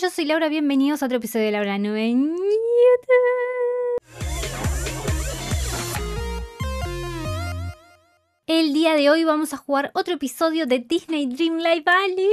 Yo soy Laura, bienvenidos a otro episodio de Laura Nueva en El día de hoy vamos a jugar otro episodio de Disney Dream Life, Valley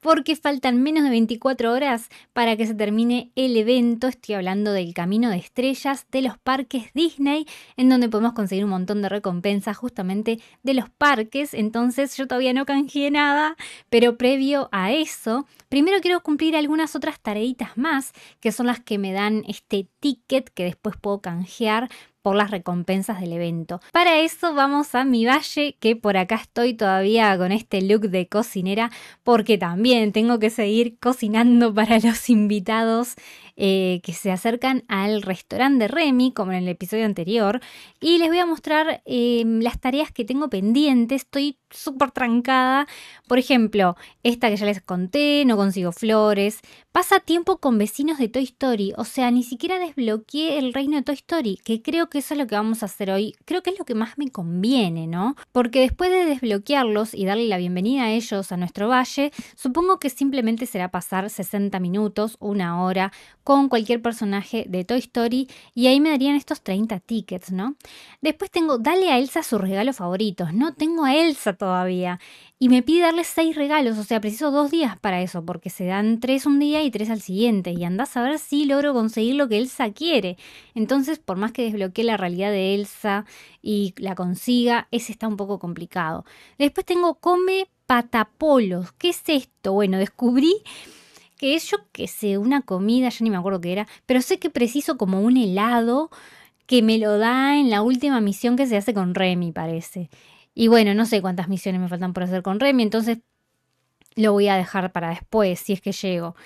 porque faltan menos de 24 horas para que se termine el evento. Estoy hablando del Camino de Estrellas de los parques Disney, en donde podemos conseguir un montón de recompensas justamente de los parques. Entonces yo todavía no canjeé nada, pero previo a eso, primero quiero cumplir algunas otras tareitas más, que son las que me dan este ticket que después puedo canjear por las recompensas del evento. Para eso vamos a mi valle, que por acá estoy todavía con este look de cocinera, porque también tengo que seguir cocinando para los invitados eh, que se acercan al restaurante de Remy, como en el episodio anterior, y les voy a mostrar eh, las tareas que tengo pendientes. Estoy súper trancada. Por ejemplo, esta que ya les conté, no consigo flores. Pasa tiempo con vecinos de Toy Story. O sea, ni siquiera desbloqueé el reino de Toy Story, que creo que eso es lo que vamos a hacer hoy. Creo que es lo que más me conviene, ¿no? Porque después de desbloquearlos y darle la bienvenida a ellos a nuestro valle, supongo que simplemente será pasar 60 minutos, una hora, con cualquier personaje de Toy Story y ahí me darían estos 30 tickets, ¿no? Después tengo, dale a Elsa sus regalos favoritos. No tengo a Elsa todavía. Y me pide darle seis regalos, o sea, preciso dos días para eso, porque se dan tres un día y tres al siguiente. Y andas a ver si logro conseguir lo que Elsa quiere. Entonces, por más que desbloquee la realidad de Elsa y la consiga, ese está un poco complicado. Después tengo Come Patapolos. ¿Qué es esto? Bueno, descubrí que es, yo que sé, una comida, Ya ni me acuerdo qué era, pero sé que preciso como un helado que me lo da en la última misión que se hace con Remy, parece. Y bueno, no sé cuántas misiones me faltan por hacer con Remy, entonces lo voy a dejar para después, si es que llego.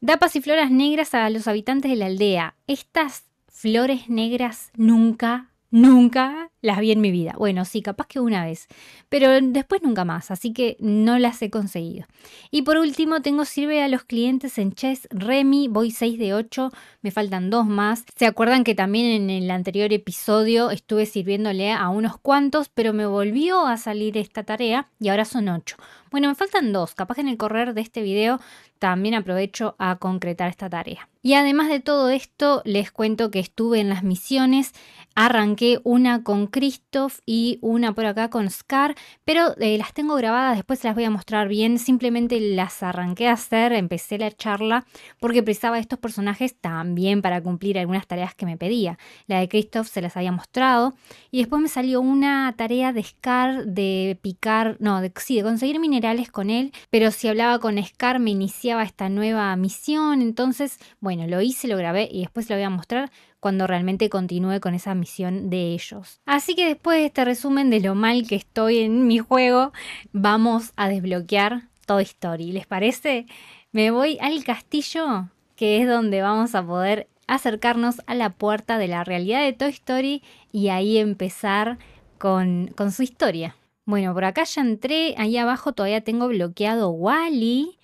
Da pasifloras negras a los habitantes de la aldea. Estas flores negras nunca Nunca las vi en mi vida. Bueno, sí, capaz que una vez, pero después nunca más, así que no las he conseguido. Y por último, tengo sirve a los clientes en Chess Remy, voy 6 de 8, me faltan dos más. ¿Se acuerdan que también en el anterior episodio estuve sirviéndole a unos cuantos, pero me volvió a salir esta tarea y ahora son 8? Bueno, me faltan dos, capaz que en el correr de este video también aprovecho a concretar esta tarea. Y además de todo esto, les cuento que estuve en las misiones, arranqué una con Christoph y una por acá con Scar, pero eh, las tengo grabadas, después se las voy a mostrar bien, simplemente las arranqué a hacer, empecé la charla porque precisaba estos personajes también para cumplir algunas tareas que me pedía. La de Christoph se las había mostrado y después me salió una tarea de Scar de picar, no, de, sí, de conseguir minerales con él, pero si hablaba con Scar me iniciaba esta nueva misión, entonces, bueno, bueno, lo hice, lo grabé y después lo voy a mostrar cuando realmente continúe con esa misión de ellos. Así que después de este resumen de lo mal que estoy en mi juego, vamos a desbloquear Toy Story. ¿Les parece? Me voy al castillo, que es donde vamos a poder acercarnos a la puerta de la realidad de Toy Story y ahí empezar con, con su historia. Bueno, por acá ya entré, ahí abajo todavía tengo bloqueado Wally.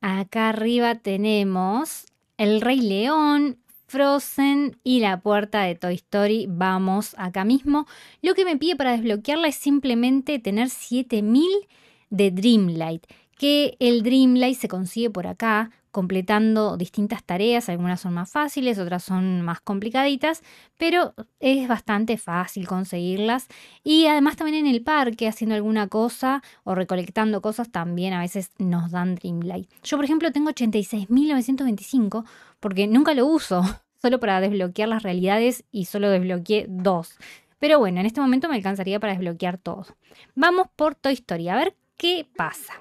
Acá arriba tenemos el Rey León, Frozen y la puerta de Toy Story. Vamos acá mismo. Lo que me pide para desbloquearla es simplemente tener 7000 de Dreamlight. Que el Dreamlight se consigue por acá completando distintas tareas, algunas son más fáciles, otras son más complicaditas, pero es bastante fácil conseguirlas. Y además también en el parque, haciendo alguna cosa o recolectando cosas, también a veces nos dan Dreamlight. Yo, por ejemplo, tengo 86.925 porque nunca lo uso, solo para desbloquear las realidades y solo desbloqueé dos. Pero bueno, en este momento me alcanzaría para desbloquear todo. Vamos por Toy Story, a ver qué pasa.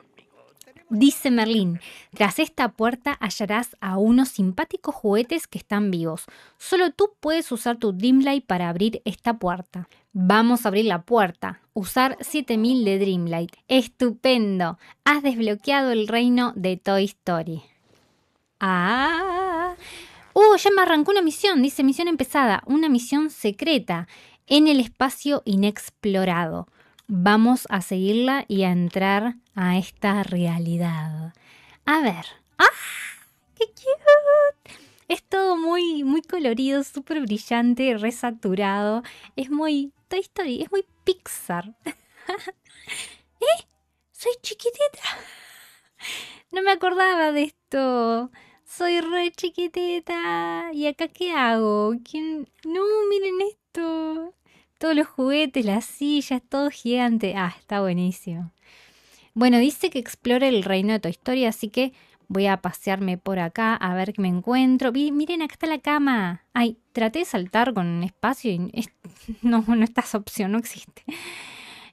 Dice Merlín, tras esta puerta hallarás a unos simpáticos juguetes que están vivos. Solo tú puedes usar tu Dreamlight para abrir esta puerta. Vamos a abrir la puerta. Usar 7000 de Dreamlight. Estupendo. Has desbloqueado el reino de Toy Story. Ah. Uh, ya me arrancó una misión. Dice misión empezada. Una misión secreta en el espacio inexplorado vamos a seguirla y a entrar a esta realidad. A ver. ¡Ah! ¡Qué cute! Es todo muy, muy colorido, súper brillante, resaturado. Es muy Toy Story, es muy Pixar. ¿Eh? Soy chiquitita. No me acordaba de esto. Soy re chiquitita. ¿Y acá qué hago? ¿Quién? No, miren esto todos los juguetes, las sillas, todo gigante. Ah, está buenísimo. Bueno, dice que explore el reino de tu historia, así que voy a pasearme por acá a ver qué me encuentro. miren, acá está la cama. Ay, traté de saltar con un espacio y no, no está opción, no existe.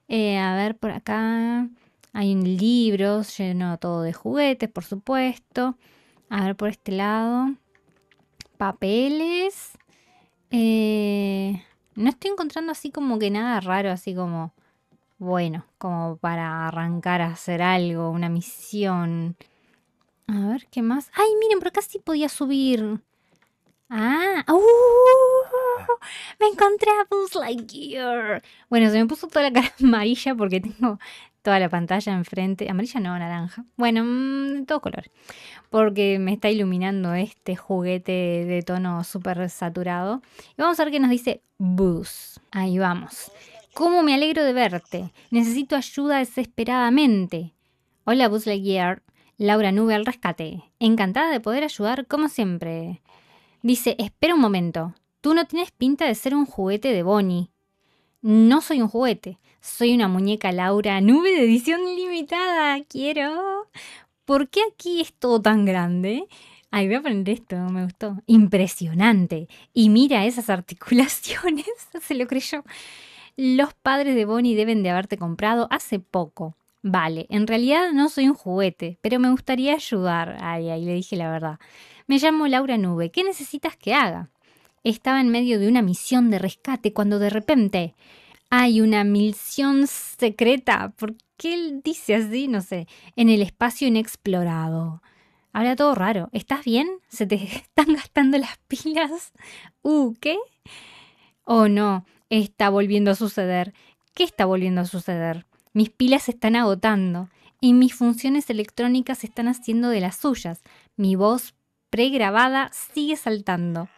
Eh, a ver, por acá hay un libro lleno todo de juguetes, por supuesto. A ver, por este lado, papeles. Eh, no estoy encontrando así como que nada raro, así como, bueno, como para arrancar a hacer algo, una misión. A ver, ¿qué más? Ay, miren, por acá sí podía subir. Ah, uh, me encontré a Buzz Lightyear. Bueno, se me puso toda la cara amarilla porque tengo toda la pantalla enfrente, amarilla no, naranja, bueno, mm, todo color, porque me está iluminando este juguete de tono súper saturado. Y vamos a ver qué nos dice bus Ahí vamos. ¿Cómo me alegro de verte? Necesito ayuda desesperadamente. Hola Buzz Lightyear, Laura Nube al rescate. Encantada de poder ayudar como siempre. Dice, espera un momento, tú no tienes pinta de ser un juguete de Bonnie. No soy un juguete, soy una muñeca Laura, nube de edición limitada, quiero. ¿Por qué aquí es todo tan grande? Ay, voy a aprender esto, me gustó. Impresionante. Y mira esas articulaciones, se lo creyó. Los padres de Bonnie deben de haberte comprado hace poco. Vale, en realidad no soy un juguete, pero me gustaría ayudar. Ay, ahí le dije la verdad. Me llamo Laura Nube. ¿Qué necesitas que haga? Estaba en medio de una misión de rescate cuando de repente hay una misión secreta. ¿Por qué él dice así? No sé. En el espacio inexplorado. Habla todo raro. ¿Estás bien? ¿Se te están gastando las pilas? ¿Uh, qué? Oh, no. Está volviendo a suceder. ¿Qué está volviendo a suceder? Mis pilas se están agotando y mis funciones electrónicas se están haciendo de las suyas. Mi voz pregrabada sigue saltando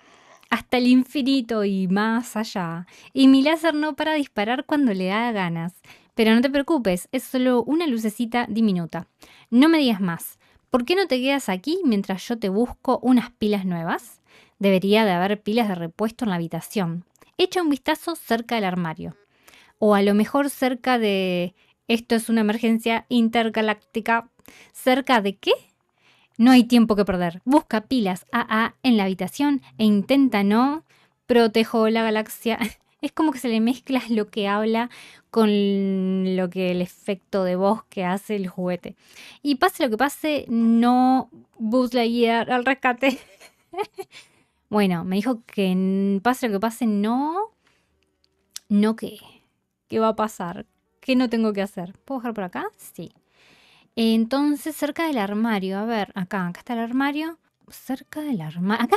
hasta el infinito y más allá, y mi láser no para disparar cuando le da ganas. Pero no te preocupes, es solo una lucecita diminuta. No me digas más. ¿Por qué no te quedas aquí mientras yo te busco unas pilas nuevas? Debería de haber pilas de repuesto en la habitación. Echa un vistazo cerca del armario. O a lo mejor cerca de... Esto es una emergencia intergaláctica. ¿Cerca de qué? No hay tiempo que perder. Busca pilas AA en la habitación e intenta no. Protejo la galaxia. Es como que se le mezcla lo que habla con lo que el efecto de voz que hace el juguete. Y pase lo que pase, no la guía al rescate. bueno, me dijo que pase lo que pase, no. No qué. ¿Qué va a pasar? ¿Qué no tengo que hacer? ¿Puedo bajar por acá? Sí. Entonces, cerca del armario, a ver, acá, acá está el armario. Cerca del armario. Acá,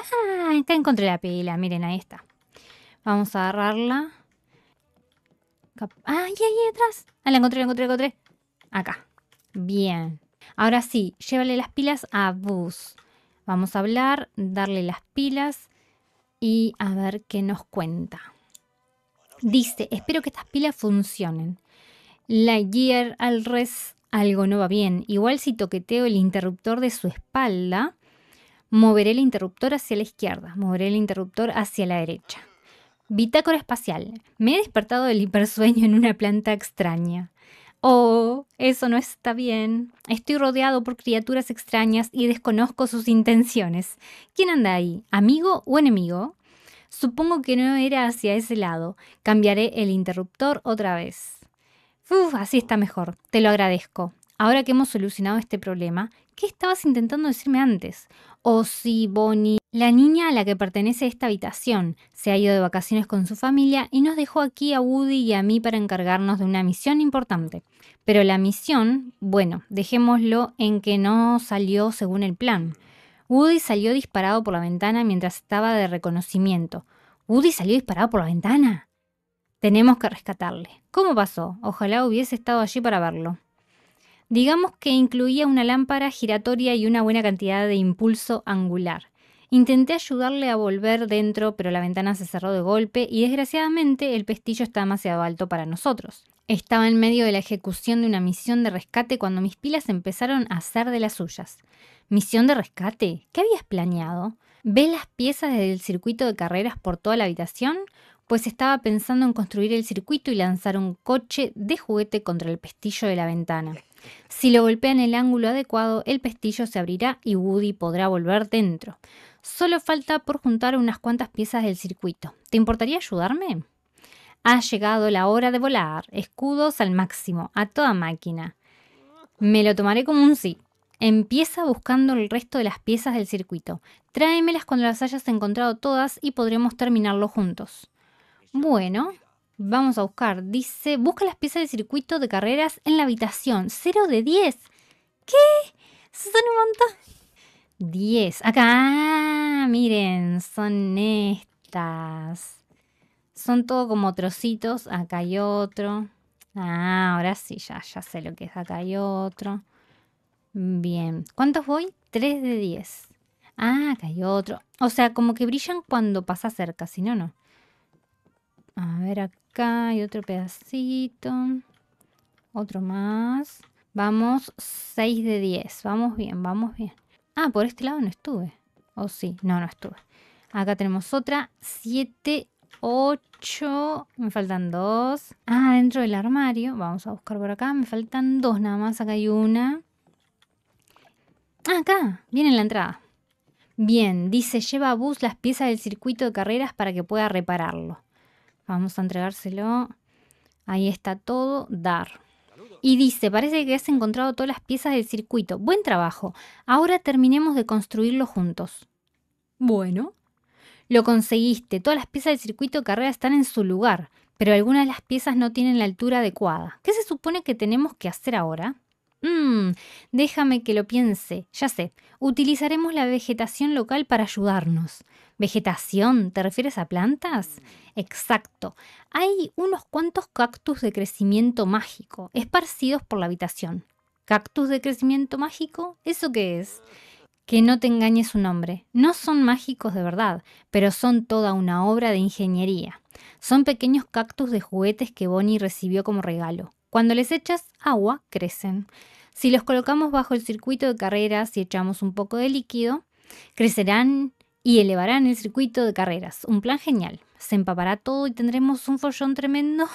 acá encontré la pila, miren, ahí está. Vamos a agarrarla. Ah, ¿y ahí atrás! Ah, la encontré, la encontré, la encontré. Acá. Bien. Ahora sí, llévale las pilas a Bus. Vamos a hablar, darle las pilas y a ver qué nos cuenta. Dice, espero que estas pilas funcionen. La Gear al res algo no va bien. Igual si toqueteo el interruptor de su espalda, moveré el interruptor hacia la izquierda, moveré el interruptor hacia la derecha. Bitácora espacial. Me he despertado del hipersueño en una planta extraña. Oh, eso no está bien. Estoy rodeado por criaturas extrañas y desconozco sus intenciones. ¿Quién anda ahí? ¿Amigo o enemigo? Supongo que no era hacia ese lado. Cambiaré el interruptor otra vez. Uf, así está mejor. Te lo agradezco. Ahora que hemos solucionado este problema, ¿qué estabas intentando decirme antes? Oh, sí, Bonnie. La niña a la que pertenece esta habitación se ha ido de vacaciones con su familia y nos dejó aquí a Woody y a mí para encargarnos de una misión importante. Pero la misión, bueno, dejémoslo en que no salió según el plan. Woody salió disparado por la ventana mientras estaba de reconocimiento. ¿Woody salió disparado por la ventana? Tenemos que rescatarle. ¿Cómo pasó? Ojalá hubiese estado allí para verlo. Digamos que incluía una lámpara giratoria y una buena cantidad de impulso angular. Intenté ayudarle a volver dentro, pero la ventana se cerró de golpe y desgraciadamente el pestillo está demasiado alto para nosotros. Estaba en medio de la ejecución de una misión de rescate cuando mis pilas empezaron a hacer de las suyas. ¿Misión de rescate? ¿Qué habías planeado? ¿Ve las piezas del circuito de carreras por toda la habitación? pues estaba pensando en construir el circuito y lanzar un coche de juguete contra el pestillo de la ventana. Si lo golpea en el ángulo adecuado, el pestillo se abrirá y Woody podrá volver dentro. Solo falta por juntar unas cuantas piezas del circuito. ¿Te importaría ayudarme? Ha llegado la hora de volar. Escudos al máximo, a toda máquina. Me lo tomaré como un sí. Empieza buscando el resto de las piezas del circuito. Tráemelas cuando las hayas encontrado todas y podremos terminarlo juntos. Bueno, vamos a buscar. Dice, busca las piezas de circuito de carreras en la habitación. 0 de 10. ¿Qué? Son un montón. 10. Acá, ah, miren, son estas. Son todo como trocitos. Acá hay otro. Ah, ahora sí, ya, ya sé lo que es. Acá hay otro. Bien. ¿Cuántos voy? Tres de 10. Ah, acá hay otro. O sea, como que brillan cuando pasa cerca, si no, no. A ver, acá hay otro pedacito. Otro más. Vamos 6 de 10. Vamos bien, vamos bien. Ah, por este lado no estuve. ¿O oh, sí? No, no estuve. Acá tenemos otra. 7, 8. Me faltan dos. Ah, dentro del armario. Vamos a buscar por acá. Me faltan dos nada más. Acá hay una. Ah, acá. Viene la entrada. Bien, dice, lleva a Bus las piezas del circuito de carreras para que pueda repararlo. Vamos a entregárselo. Ahí está todo, dar. Y dice, parece que has encontrado todas las piezas del circuito. Buen trabajo. Ahora terminemos de construirlo juntos. Bueno. Lo conseguiste. Todas las piezas del circuito de carrera están en su lugar, pero algunas de las piezas no tienen la altura adecuada. ¿Qué se supone que tenemos que hacer ahora? Mmm, déjame que lo piense. Ya sé, utilizaremos la vegetación local para ayudarnos. ¿Vegetación? ¿Te refieres a plantas? Mm. Exacto. Hay unos cuantos cactus de crecimiento mágico, esparcidos por la habitación. ¿Cactus de crecimiento mágico? ¿Eso qué es? Que no te engañe su nombre. No son mágicos de verdad, pero son toda una obra de ingeniería. Son pequeños cactus de juguetes que Bonnie recibió como regalo. Cuando les echas agua, crecen. Si los colocamos bajo el circuito de carreras y echamos un poco de líquido, crecerán y elevarán el circuito de carreras. Un plan genial. Se empapará todo y tendremos un follón tremendo.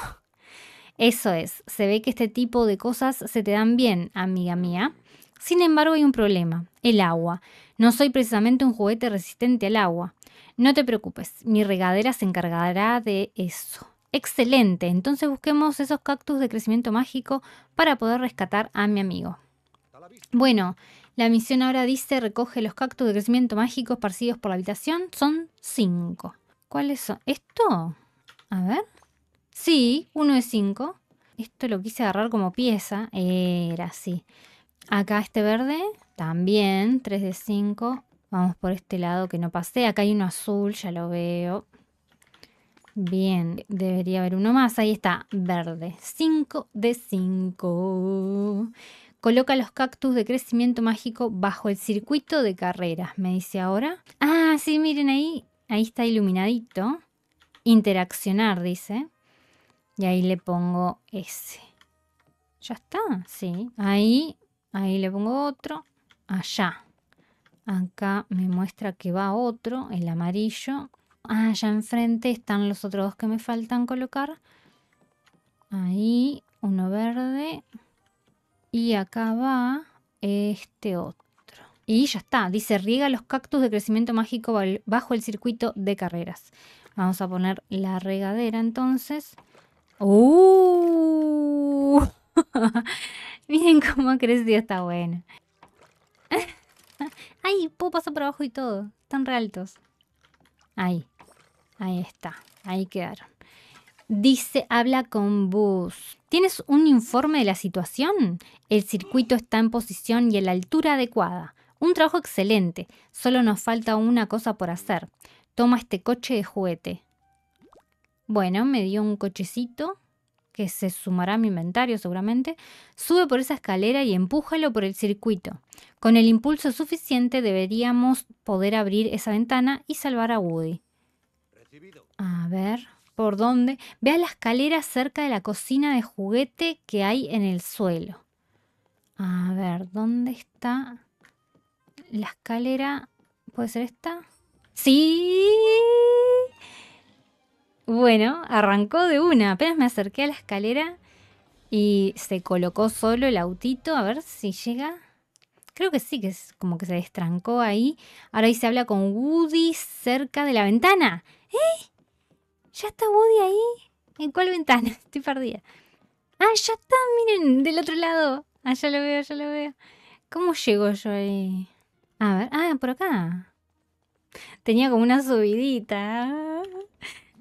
Eso es, se ve que este tipo de cosas se te dan bien, amiga mía. Sin embargo, hay un problema, el agua. No soy precisamente un juguete resistente al agua. No te preocupes, mi regadera se encargará de eso excelente. Entonces busquemos esos cactus de crecimiento mágico para poder rescatar a mi amigo. Bueno, la misión ahora dice recoge los cactus de crecimiento mágico esparcidos por la habitación. Son cinco. ¿Cuáles son? ¿Esto? A ver. Sí, uno de cinco. Esto lo quise agarrar como pieza. Era así. Acá este verde. También, 3 de 5. Vamos por este lado que no pasé. Acá hay uno azul, ya lo veo. Bien, debería haber uno más. Ahí está, verde. 5 de 5. Coloca los cactus de crecimiento mágico bajo el circuito de carreras, me dice ahora. Ah, sí, miren ahí. Ahí está iluminadito. Interaccionar, dice. Y ahí le pongo ese. Ya está, sí. Ahí, ahí le pongo otro. Allá. Acá me muestra que va otro, el amarillo. Ah, allá enfrente están los otros dos que me faltan colocar. Ahí, uno verde. Y acá va este otro. Y ya está. Dice, riega los cactus de crecimiento mágico bajo el circuito de carreras. Vamos a poner la regadera entonces. ¡Uh! Miren cómo ha crecido, está bueno. ¡Ay! Puedo pasar por abajo y todo. Están re altos. Ahí. Ahí está, ahí quedaron. Dice, habla con Bus. ¿Tienes un informe de la situación? El circuito está en posición y en la altura adecuada. Un trabajo excelente. Solo nos falta una cosa por hacer. Toma este coche de juguete. Bueno, me dio un cochecito que se sumará a mi inventario seguramente, sube por esa escalera y empújalo por el circuito. Con el impulso suficiente deberíamos poder abrir esa ventana y salvar a Woody. A ver, ¿por dónde? a la escalera cerca de la cocina de juguete que hay en el suelo. A ver, ¿dónde está la escalera? ¿Puede ser esta? ¡Sí! Bueno, arrancó de una. Apenas me acerqué a la escalera y se colocó solo el autito. A ver si llega. Creo que sí, que es como que se destrancó ahí. Ahora ahí se habla con Woody cerca de la ventana. ¿Eh? ¿Ya está Woody ahí? ¿En cuál ventana? Estoy perdida. Ah, ya está, miren, del otro lado. Ah, ya lo veo, ya lo veo. ¿Cómo llego yo ahí? A ver, ah, por acá. Tenía como una subidita.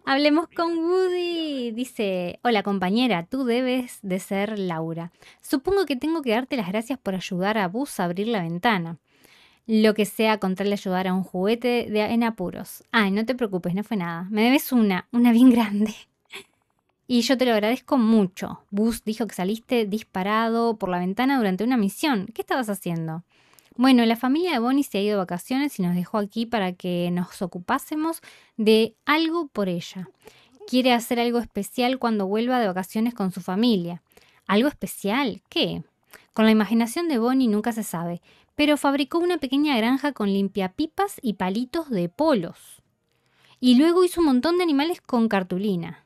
Hablemos con Woody. Dice, hola compañera, tú debes de ser Laura. Supongo que tengo que darte las gracias por ayudar a Bus a abrir la ventana lo que sea contarle tal ayudar a un juguete de, en apuros. Ay, no te preocupes, no fue nada. Me debes una, una bien grande. Y yo te lo agradezco mucho. Bus dijo que saliste disparado por la ventana durante una misión. ¿Qué estabas haciendo? Bueno, la familia de Bonnie se ha ido de vacaciones y nos dejó aquí para que nos ocupásemos de algo por ella. Quiere hacer algo especial cuando vuelva de vacaciones con su familia. ¿Algo especial? ¿Qué? Con la imaginación de Bonnie nunca se sabe, pero fabricó una pequeña granja con limpiapipas y palitos de polos. Y luego hizo un montón de animales con cartulina.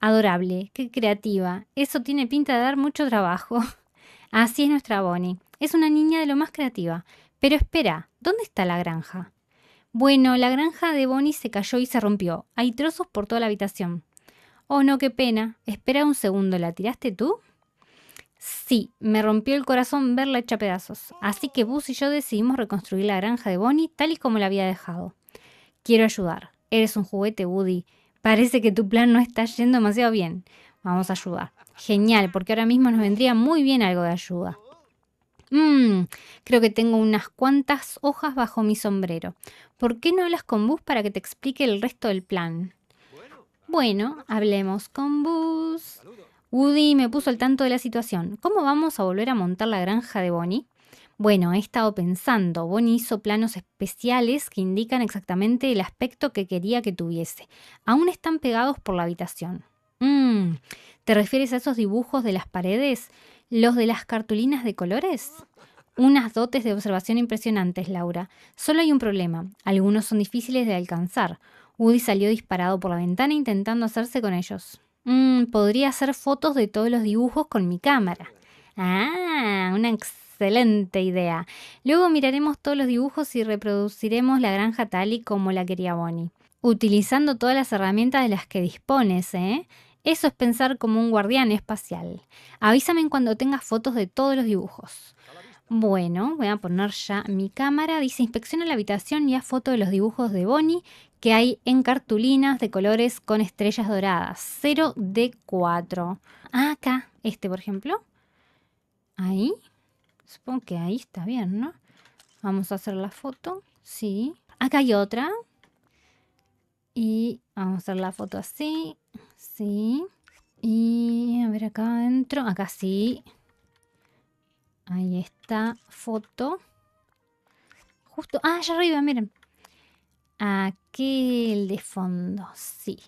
Adorable, qué creativa. Eso tiene pinta de dar mucho trabajo. Así es nuestra Bonnie. Es una niña de lo más creativa. Pero espera, ¿dónde está la granja? Bueno, la granja de Bonnie se cayó y se rompió. Hay trozos por toda la habitación. Oh, no, qué pena. Espera un segundo, ¿la tiraste tú? Sí, me rompió el corazón verla hecha pedazos, así que Bus y yo decidimos reconstruir la granja de Bonnie tal y como la había dejado. Quiero ayudar. Eres un juguete, Woody. Parece que tu plan no está yendo demasiado bien. Vamos a ayudar. Genial, porque ahora mismo nos vendría muy bien algo de ayuda. Mmm, creo que tengo unas cuantas hojas bajo mi sombrero. ¿Por qué no hablas con Bus para que te explique el resto del plan? Bueno, hablemos con Bus. Woody me puso al tanto de la situación. ¿Cómo vamos a volver a montar la granja de Bonnie? Bueno, he estado pensando, Bonnie hizo planos especiales que indican exactamente el aspecto que quería que tuviese. Aún están pegados por la habitación. Mm, ¿Te refieres a esos dibujos de las paredes? ¿Los de las cartulinas de colores? Unas dotes de observación impresionantes, Laura. Solo hay un problema. Algunos son difíciles de alcanzar. Woody salió disparado por la ventana intentando hacerse con ellos. Mmm, podría hacer fotos de todos los dibujos con mi cámara. Ah, una excelente idea. Luego miraremos todos los dibujos y reproduciremos la granja tal y como la quería Bonnie. Utilizando todas las herramientas de las que dispones, ¿eh? Eso es pensar como un guardián espacial. Avísame cuando tengas fotos de todos los dibujos. Bueno, voy a poner ya mi cámara. Dice inspecciona la habitación y a foto de los dibujos de Bonnie que hay en cartulinas de colores con estrellas doradas. 0 de 4. Ah, acá, este por ejemplo. Ahí. Supongo que ahí está bien, ¿no? Vamos a hacer la foto. Sí. Acá hay otra. Y vamos a hacer la foto así. Sí. Y a ver acá adentro. Acá sí. Ahí está, foto. Justo, ah, allá arriba, miren. Aquel de fondo, sí.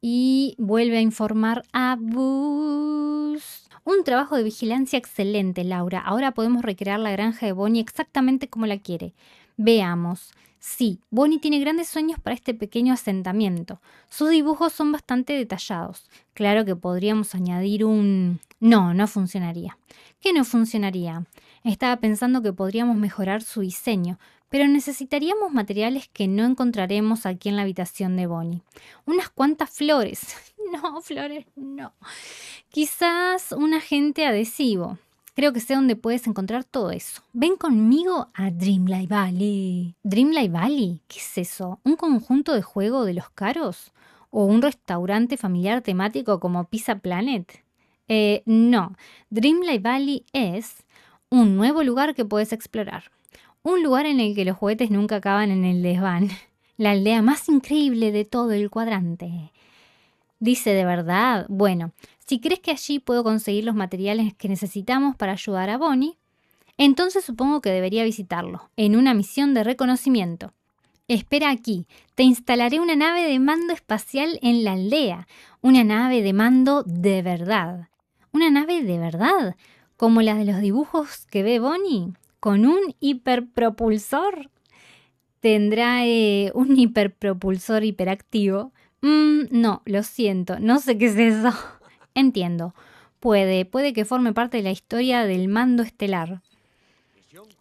Y vuelve a informar a Bus. Un trabajo de vigilancia excelente, Laura. Ahora podemos recrear la granja de Bonnie exactamente como la quiere. Veamos. Sí, Bonnie tiene grandes sueños para este pequeño asentamiento. Sus dibujos son bastante detallados. Claro que podríamos añadir un... No, no funcionaría. ¿Qué no funcionaría? Estaba pensando que podríamos mejorar su diseño, pero necesitaríamos materiales que no encontraremos aquí en la habitación de Bonnie. Unas cuantas flores. No, flores, no. Quizás un agente adhesivo. Creo que sé dónde puedes encontrar todo eso. Ven conmigo a Dreamlight Valley. ¿Dreamlight Valley? ¿Qué es eso? ¿Un conjunto de juego de los caros? ¿O un restaurante familiar temático como Pizza Planet? Eh, no, Dreamlight Valley es un nuevo lugar que puedes explorar. Un lugar en el que los juguetes nunca acaban en el desván. La aldea más increíble de todo el cuadrante. Dice de verdad, bueno, si crees que allí puedo conseguir los materiales que necesitamos para ayudar a Bonnie, entonces supongo que debería visitarlo, en una misión de reconocimiento. Espera aquí, te instalaré una nave de mando espacial en la aldea, una nave de mando de verdad. ¿Una nave de verdad? ¿Como la de los dibujos que ve Bonnie? ¿Con un hiperpropulsor? Tendrá eh, un hiperpropulsor hiperactivo Mm, no, lo siento, no sé qué es eso. Entiendo. Puede, puede que forme parte de la historia del mando estelar.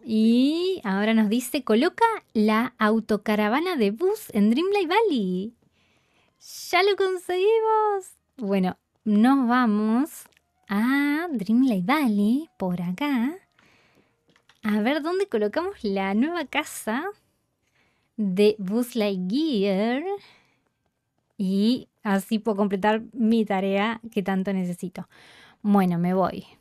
Y ahora nos dice, coloca la autocaravana de bus en Dreamlight Valley. ¡Ya lo conseguimos! Bueno, nos vamos a Dreamlight Valley, por acá. A ver dónde colocamos la nueva casa de Buzz Lightyear. Gear y así puedo completar mi tarea que tanto necesito. Bueno, me voy.